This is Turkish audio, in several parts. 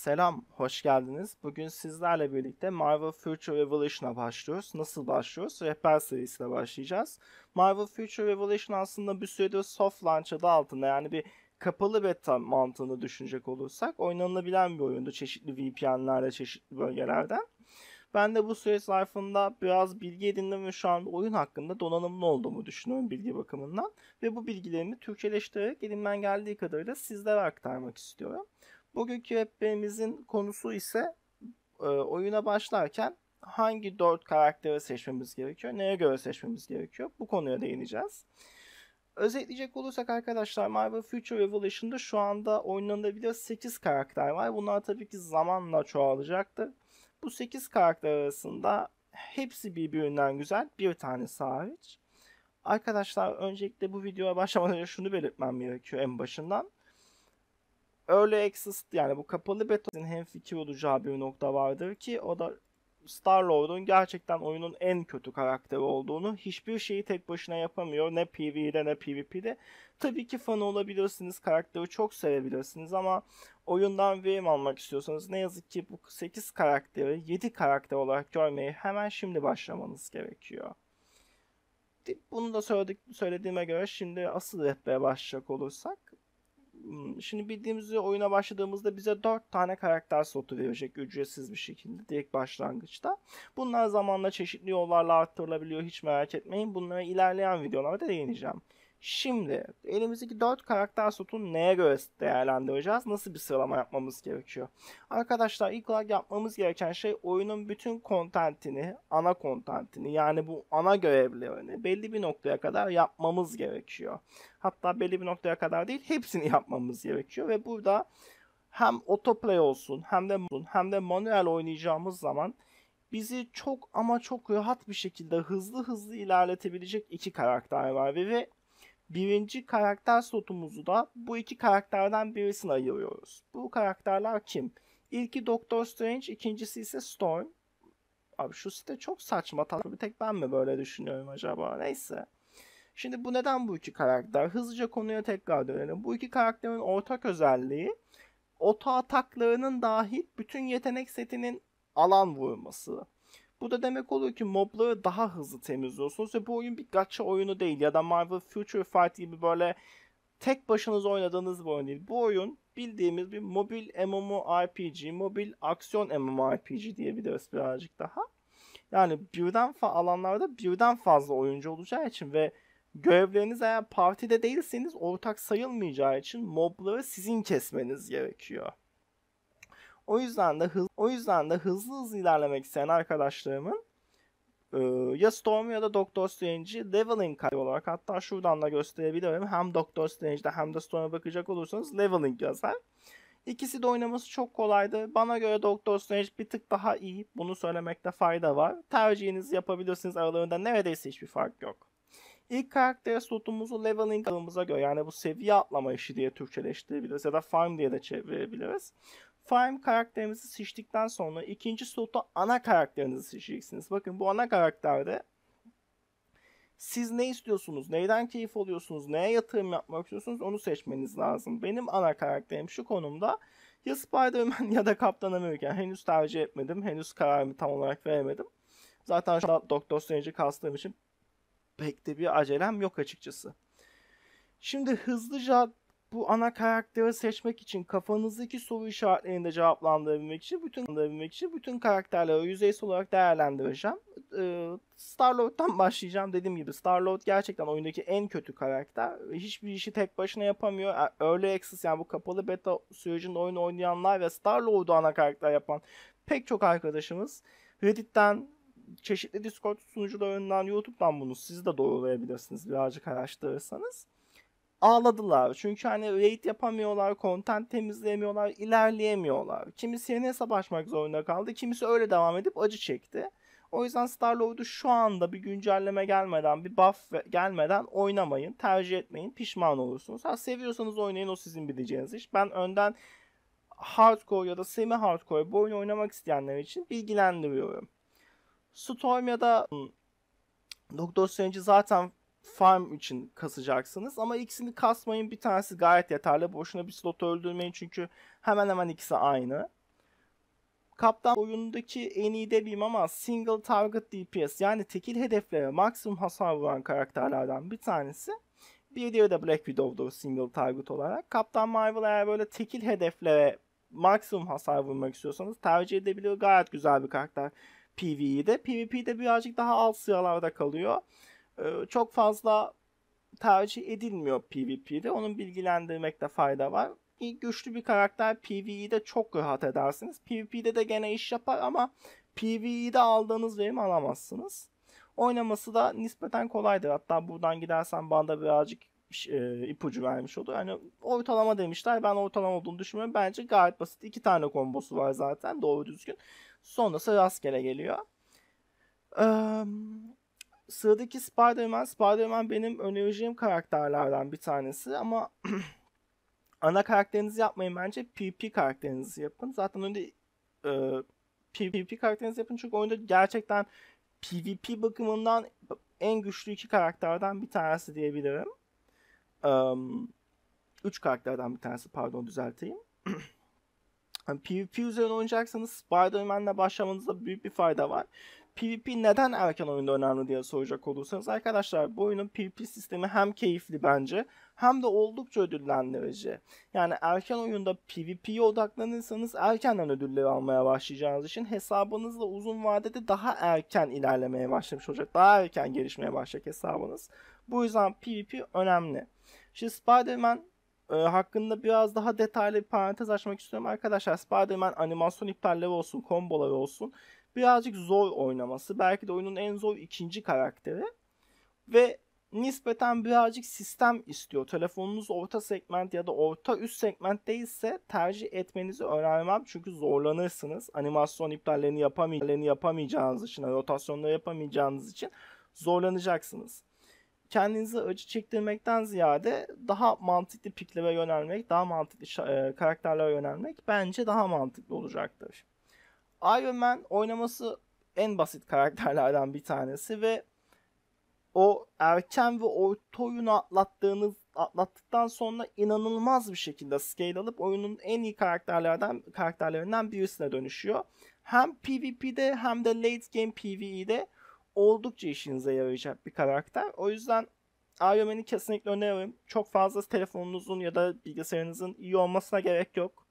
Selam, hoş geldiniz. Bugün sizlerle birlikte Marvel Future Revolution'a başlıyoruz. Nasıl başlıyoruz? Rehber serisiyle başlayacağız. Marvel Future Revolution aslında bir süredir soft launch adı altında yani bir kapalı beta mantığını düşünecek olursak oynanılabilen bir oyundu çeşitli VPN'lerle çeşitli bölgelerden. Ben de bu süreç zarfında biraz bilgi edindim ve şu an oyun hakkında donanımlı olduğumu düşünüyorum bilgi bakımından. Ve bu bilgilerimi Türkçeleştirerek elimden geldiği kadarıyla sizlere aktarmak istiyorum. Bugünkü rehberimizin konusu ise e, oyuna başlarken hangi dört karakteri seçmemiz gerekiyor, neye göre seçmemiz gerekiyor bu konuya değineceğiz. Özetleyecek olursak arkadaşlar Marvel Future Revolution'da şu anda oynanabilir 8 karakter var. Bunlar tabii ki zamanla çoğalacaktır. Bu 8 karakter arasında hepsi birbirinden güzel. Bir tanesi hariç. Arkadaşlar öncelikle bu videoya başlamadan önce şunu belirtmem gerekiyor en başından. Early Access yani bu kapalı betanın hem fikir olacağı bir nokta vardır ki o da Star-Lord'un gerçekten oyunun en kötü karakteri olduğunu, hiçbir şeyi tek başına yapamıyor ne PvE'de ne PvP'de. Tabii ki fan olabilirsiniz, karakteri çok sevebilirsiniz ama oyundan verim almak istiyorsanız ne yazık ki bu 8 karakteri 7 karakter olarak görmeyi hemen şimdi başlamanız gerekiyor. Bunu da söyledik, söylediğime göre şimdi asıl rehbere başlayacak olursak Hmm, şimdi bildiğimiz üzere oyuna başladığımızda bize 4 tane karakter slotu verecek ücretsiz bir şekilde direkt başlangıçta. Bunlar zamanla çeşitli yollarla arttırılabiliyor hiç merak etmeyin. Bunlara ilerleyen videolarda değineceğim. Şimdi elimizdeki 4 karakter sotunu neye göre değerlendireceğiz? Nasıl bir sıralama yapmamız gerekiyor? Arkadaşlar ilk olarak yapmamız gereken şey oyunun bütün kontentini, ana kontentini yani bu ana görevlerini belli bir noktaya kadar yapmamız gerekiyor. Hatta belli bir noktaya kadar değil hepsini yapmamız gerekiyor ve burada hem otoplay olsun hem de hem de manuel oynayacağımız zaman bizi çok ama çok rahat bir şekilde hızlı hızlı ilerletebilecek iki karakter var ve birinci karakter slotumuzu da bu iki karakterden birisine ayırıyoruz. Bu karakterler kim? İlki Doctor Strange, ikincisi ise Storm. Abi şu site çok saçma. Tabii tek ben mi böyle düşünüyorum acaba? Neyse. Şimdi bu neden bu iki karakter? Hızlıca konuya tekrar dönelim. Bu iki karakterin ortak özelliği oto ataklarının dahil bütün yetenek setinin alan vurması. Bu da demek oluyor ki mobları daha hızlı temizliyorsunuz ve bu oyun bir gacha oyunu değil ya da Marvel Future Fight gibi böyle tek başınıza oynadığınız bir oyun değil. Bu oyun bildiğimiz bir mobil MMORPG, mobil aksiyon MMORPG diyebiliriz birazcık daha. Yani birden fa- alanlarda birden fazla oyuncu olacağı için ve görevleriniz eğer partide değilseniz ortak sayılmayacağı için mobları sizin kesmeniz gerekiyor. O yüzden de hız, o yüzden de hızlı hızlı ilerlemek isteyen arkadaşlarımın e, ya Storm ya da Doctor Strange'i leveling kaydı olarak hatta şuradan da gösterebilirim. Hem Doctor Strange'de hem de Storm'a bakacak olursanız leveling yazar. İkisi de oynaması çok kolaydı. Bana göre Doctor Strange bir tık daha iyi. Bunu söylemekte fayda var. Tercihinizi yapabilirsiniz. Aralarında neredeyse hiçbir fark yok. İlk karakter slotumuzu leveling alanımıza göre yani bu seviye atlama işi diye Türkçeleştirebiliriz ya da farm diye de çevirebiliriz. Farm karakterimizi seçtikten sonra ikinci slotta ana karakterinizi seçeceksiniz. Bakın bu ana karakterde siz ne istiyorsunuz, neyden keyif alıyorsunuz, neye yatırım yapmak istiyorsunuz onu seçmeniz lazım. Benim ana karakterim şu konumda ya Spider-Man ya da Kaptan Amerika. Henüz tercih etmedim, henüz kararımı tam olarak veremedim. Zaten şu an Doctor Strange'i kastığım için pek de bir acelem yok açıkçası. Şimdi hızlıca bu ana karakteri seçmek için kafanızdaki soru işaretlerini de cevaplandırabilmek için bütün anlayabilmek için bütün karakterleri yüzeysel olarak değerlendireceğim. Ee, Star Starlord'dan başlayacağım dediğim gibi Star Lord gerçekten oyundaki en kötü karakter. Hiçbir işi tek başına yapamıyor. E, Early Access yani bu kapalı beta sürecinde oyun oynayanlar ve Star Lord'u ana karakter yapan pek çok arkadaşımız Reddit'ten çeşitli Discord sunucularından, YouTube'dan bunu siz de doğrulayabilirsiniz birazcık araştırırsanız ağladılar. Çünkü hani raid yapamıyorlar, content temizleyemiyorlar, ilerleyemiyorlar. Kimisi yeni savaşmak zorunda kaldı, kimisi öyle devam edip acı çekti. O yüzden Star-Lord'u şu anda bir güncelleme gelmeden, bir buff gelmeden oynamayın, tercih etmeyin, pişman olursunuz. Ha seviyorsanız oynayın o sizin bileceğiniz iş. Ben önden hardcore ya da semi hardcore bu oyunu oynamak isteyenler için bilgilendiriyorum. Storm ya da hmm, Doctor Strange zaten farm için kasacaksınız. Ama ikisini kasmayın. Bir tanesi gayet yeterli. Boşuna bir slot öldürmeyin çünkü hemen hemen ikisi aynı. Kaptan oyundaki en iyi demeyeyim ama single target DPS yani tekil hedeflere maksimum hasar vuran karakterlerden bir tanesi. Bir diğeri de Black Widow'dur single target olarak. Kaptan Marvel eğer böyle tekil hedeflere maksimum hasar vurmak istiyorsanız tercih edebiliyor. Gayet güzel bir karakter PvE'de. PvP'de birazcık daha alt sıralarda kalıyor. Ee, çok fazla tercih edilmiyor PvP'de. Onun bilgilendirmekte fayda var. Güçlü bir karakter PvE'de çok rahat edersiniz. PvP'de de gene iş yapar ama PvE'de aldığınız verimi alamazsınız. Oynaması da nispeten kolaydır. Hatta buradan gidersen bana birazcık e, ipucu vermiş oldu. Yani ortalama demişler. Ben ortalama olduğunu düşünmüyorum. Bence gayet basit. İki tane kombosu var zaten doğru düzgün. Sonrası rastgele geliyor. Ee, sıradaki Spider-Man, Spider-Man benim önereceğim karakterlerden bir tanesi ama ana karakterinizi yapmayın bence PP karakterinizi yapın. Zaten önde PvP e, karakterinizi yapın çünkü oyunda gerçekten PvP bakımından en güçlü iki karakterden bir tanesi diyebilirim. Um, üç karakterden bir tanesi pardon düzelteyim. Yani PvP üzerine oynayacaksanız Spider-Man'le başlamanızda büyük bir fayda var. PvP neden erken oyunda önemli diye soracak olursanız arkadaşlar bu oyunun PvP sistemi hem keyifli bence hem de oldukça ödüllendirici. Yani erken oyunda PvP'ye odaklanırsanız erkenden ödülleri almaya başlayacağınız için hesabınızla uzun vadede daha erken ilerlemeye başlamış olacak. Daha erken gelişmeye başlayacak hesabınız. Bu yüzden PvP önemli. Şimdi Spider-Man e, hakkında biraz daha detaylı bir parantez açmak istiyorum. Arkadaşlar Spider-Man animasyon iptalleri olsun, komboları olsun birazcık zor oynaması. Belki de oyunun en zor ikinci karakteri. Ve nispeten birazcık sistem istiyor. Telefonunuz orta segment ya da orta üst segment değilse tercih etmenizi önermem. Çünkü zorlanırsınız. Animasyon iptallerini yapamayacağınız için, rotasyonları yapamayacağınız için zorlanacaksınız kendinizi acı çektirmekten ziyade daha mantıklı piklere yönelmek, daha mantıklı e, karakterlere yönelmek bence daha mantıklı olacaktır. Iron Man oynaması en basit karakterlerden bir tanesi ve o erken ve orta oyunu atlattığınız atlattıktan sonra inanılmaz bir şekilde scale alıp oyunun en iyi karakterlerden karakterlerinden birisine dönüşüyor. Hem PvP'de hem de late game PvE'de oldukça işinize yarayacak bir karakter. O yüzden Iron Man'i kesinlikle öneririm. Çok fazla telefonunuzun ya da bilgisayarınızın iyi olmasına gerek yok.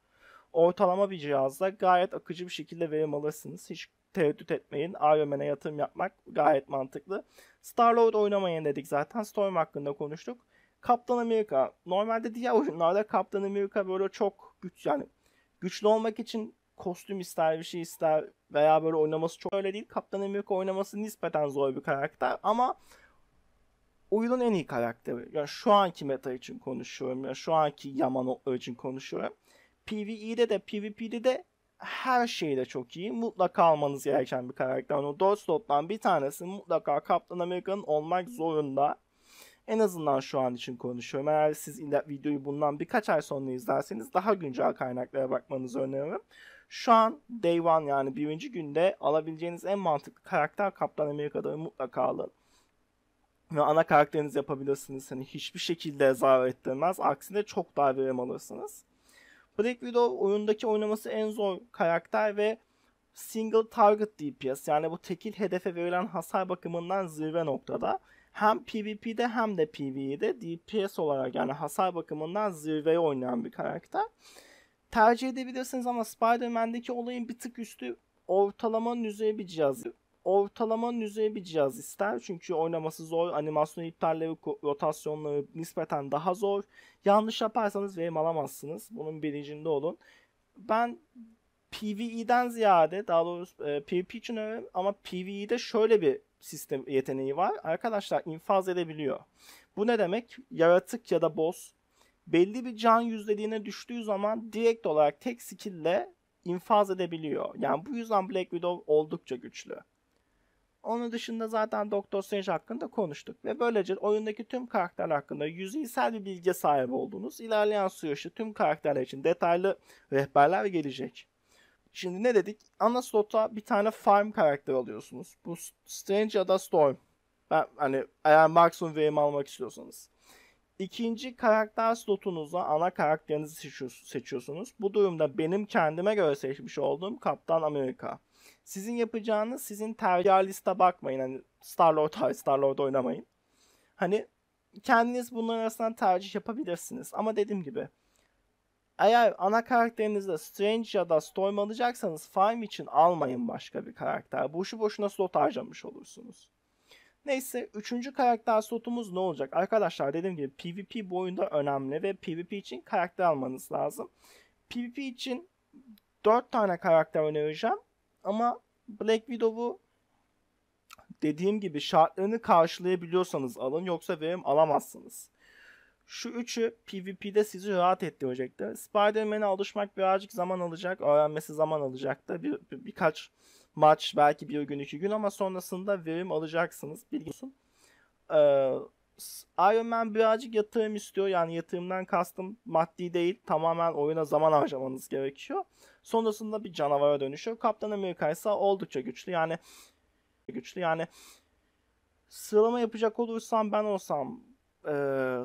Ortalama bir cihazla gayet akıcı bir şekilde verim alırsınız. Hiç tereddüt etmeyin. Iron Man'e yatırım yapmak gayet mantıklı. Star-Lord oynamayın dedik zaten. Storm hakkında konuştuk. Kaptan Amerika. Normalde diğer oyunlarda Kaptan Amerika böyle çok güç yani güçlü olmak için kostüm ister bir şey ister veya böyle oynaması çok öyle değil. Kaptan Amerika oynaması nispeten zor bir karakter ama oyunun en iyi karakteri. Yani şu anki meta için konuşuyorum. Yani şu anki Yamano için konuşuyorum. PvE'de de PvP'de de her şeyde çok iyi. Mutlaka almanız gereken bir karakter. Yani o 4 slottan bir tanesi mutlaka Kaptan Amerika'nın olmak zorunda. En azından şu an için konuşuyorum. Eğer siz videoyu bundan birkaç ay sonra izlerseniz daha güncel kaynaklara bakmanızı öneririm. Şu an Day One yani birinci günde alabileceğiniz en mantıklı karakter Kaptan Amerika'da mutlaka alın. Ve ana karakteriniz yapabilirsiniz. Hani hiçbir şekilde zarar ettirmez. Aksine çok daha verim alırsınız. Black Widow oyundaki oynaması en zor karakter ve single target DPS yani bu tekil hedefe verilen hasar bakımından zirve noktada. Hem PvP'de hem de PvE'de DPS olarak yani hasar bakımından zirveye oynayan bir karakter tercih edebilirsiniz ama Spider-Man'deki olayın bir tık üstü ortalamanın üzeri bir cihaz. Ortalamanın üzeri bir cihaz ister. Çünkü oynaması zor. Animasyon iptalleri, rotasyonları nispeten daha zor. Yanlış yaparsanız verim alamazsınız. Bunun bilincinde olun. Ben PvE'den ziyade daha doğrusu e, PvP için öyle ama PvE'de şöyle bir sistem yeteneği var. Arkadaşlar infaz edebiliyor. Bu ne demek? Yaratık ya da boss belli bir can yüzdeliğine düştüğü zaman direkt olarak tek skill'le infaz edebiliyor. Yani bu yüzden Black Widow oldukça güçlü. Onun dışında zaten Doctor Strange hakkında konuştuk ve böylece oyundaki tüm karakterler hakkında yüzeysel bir bilgi sahibi olduğunuz ilerleyen süreçte tüm karakterler için detaylı rehberler gelecek. Şimdi ne dedik? Ana slota bir tane farm karakteri alıyorsunuz. Bu Strange ya da Storm. Ben hani eğer maksimum verim almak istiyorsanız. İkinci karakter slotunuzda ana karakterinizi seçiyorsunuz. Bu durumda benim kendime göre seçmiş olduğum Kaptan Amerika. Sizin yapacağınız sizin tercih liste bakmayın. Hani Star-Lord Star-Lord oynamayın. Hani kendiniz bunların arasından tercih yapabilirsiniz. Ama dediğim gibi eğer ana karakterinizde Strange ya da Storm alacaksanız Farm için almayın başka bir karakter. Boşu boşuna slot harcamış olursunuz. Neyse üçüncü karakter slotumuz ne olacak? Arkadaşlar dediğim gibi PvP bu oyunda önemli ve PvP için karakter almanız lazım. PvP için 4 tane karakter önereceğim. Ama Black Widow'u dediğim gibi şartlarını karşılayabiliyorsanız alın yoksa verim alamazsınız. Şu üçü PvP'de sizi rahat ettirecektir. Spider-Man'e alışmak birazcık zaman alacak, öğrenmesi zaman alacaktır. Bir, bir, birkaç maç belki bir gün iki gün ama sonrasında verim alacaksınız. Bilgin ee, Iron Man birazcık yatırım istiyor. Yani yatırımdan kastım maddi değil. Tamamen oyuna zaman harcamanız gerekiyor. Sonrasında bir canavara dönüşüyor. Kaptan Amerika ise oldukça güçlü. Yani güçlü. Yani sıralama yapacak olursam ben olsam e,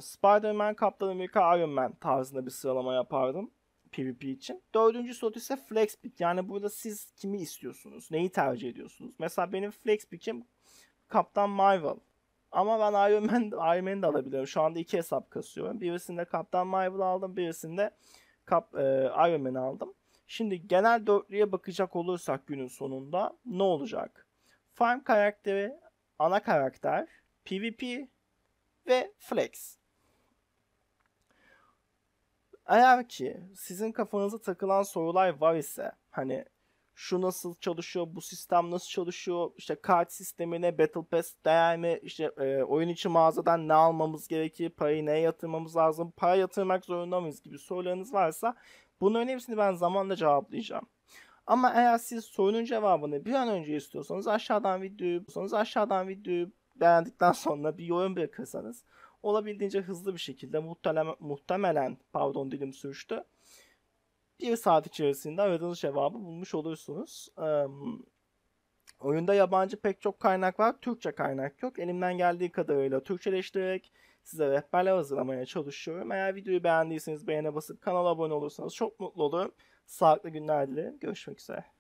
Spider-Man, Kaptan Amerika, Iron Man tarzında bir sıralama yapardım. PvP için. Dördüncü slot ise flex pick. Yani burada siz kimi istiyorsunuz? Neyi tercih ediyorsunuz? Mesela benim flex pick'im Kaptan Marvel. Ama ben Iron Man, Iron Man'i de alabiliyorum. Şu anda iki hesap kasıyorum. Birisinde Kaptan Marvel aldım. Birisinde Kap, e, Iron Man'i aldım. Şimdi genel dörtlüye bakacak olursak günün sonunda ne olacak? Farm karakteri, ana karakter, PvP ve Flex. Eğer ki sizin kafanıza takılan sorular var ise hani şu nasıl çalışıyor, bu sistem nasıl çalışıyor, işte kart sistemine Battle Pass değer mi, işte e, oyun içi mağazadan ne almamız gerekir, parayı neye yatırmamız lazım, para yatırmak zorunda mıyız gibi sorularınız varsa bunların hepsini ben zamanla cevaplayacağım. Ama eğer siz sorunun cevabını bir an önce istiyorsanız aşağıdan videoyu, aşağıdan videoyu beğendikten sonra bir yorum bırakırsanız olabildiğince hızlı bir şekilde muhtemelen, muhtemelen pardon dilim sürçtü. Bir saat içerisinde aradığınız cevabı bulmuş olursunuz. Ee, oyunda yabancı pek çok kaynak var. Türkçe kaynak yok. Elimden geldiği kadarıyla Türkçeleştirerek size rehberler hazırlamaya çalışıyorum. Eğer videoyu beğendiyseniz beğene basıp kanala abone olursanız çok mutlu olurum. Sağlıklı günler dilerim. Görüşmek üzere.